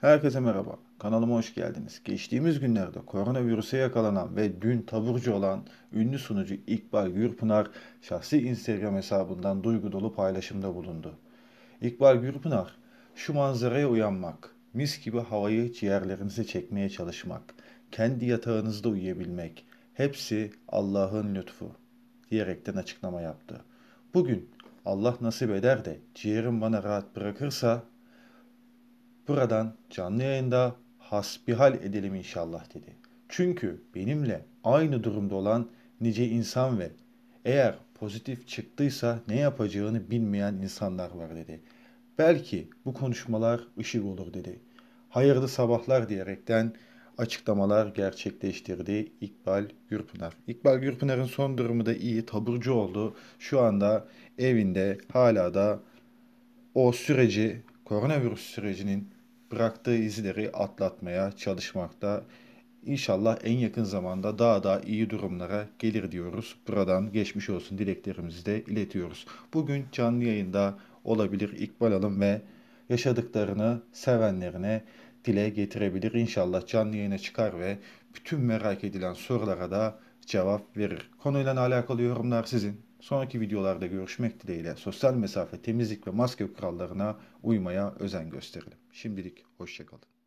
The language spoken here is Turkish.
Herkese merhaba. Kanalıma hoş geldiniz. Geçtiğimiz günlerde koronavirüse yakalanan ve dün taburcu olan ünlü sunucu İkbal Gürpınar şahsi Instagram hesabından duygu dolu paylaşımda bulundu. İkbal Gürpınar, şu manzaraya uyanmak, mis gibi havayı ciğerlerinize çekmeye çalışmak, kendi yatağınızda uyuyabilmek, hepsi Allah'ın lütfu diyerekten açıklama yaptı. Bugün Allah nasip eder de ciğerim bana rahat bırakırsa buradan canlı yayında hasbihal edelim inşallah dedi. Çünkü benimle aynı durumda olan nice insan ve eğer pozitif çıktıysa ne yapacağını bilmeyen insanlar var dedi. Belki bu konuşmalar ışık olur dedi. Hayırlı sabahlar diyerekten açıklamalar gerçekleştirdi İkbal Gürpınar. İkbal Gürpınar'ın son durumu da iyi, taburcu oldu. Şu anda evinde hala da o süreci, koronavirüs sürecinin bıraktığı izleri atlatmaya çalışmakta. İnşallah en yakın zamanda daha da iyi durumlara gelir diyoruz. Buradan geçmiş olsun dileklerimizi de iletiyoruz. Bugün canlı yayında olabilir İkbal Hanım ve yaşadıklarını sevenlerine dile getirebilir. İnşallah canlı yayına çıkar ve bütün merak edilen sorulara da cevap verir. Konuyla alakalı yorumlar sizin. Sonraki videolarda görüşmek dileğiyle sosyal mesafe, temizlik ve maske kurallarına uymaya özen gösterelim. Şimdilik hoşçakalın.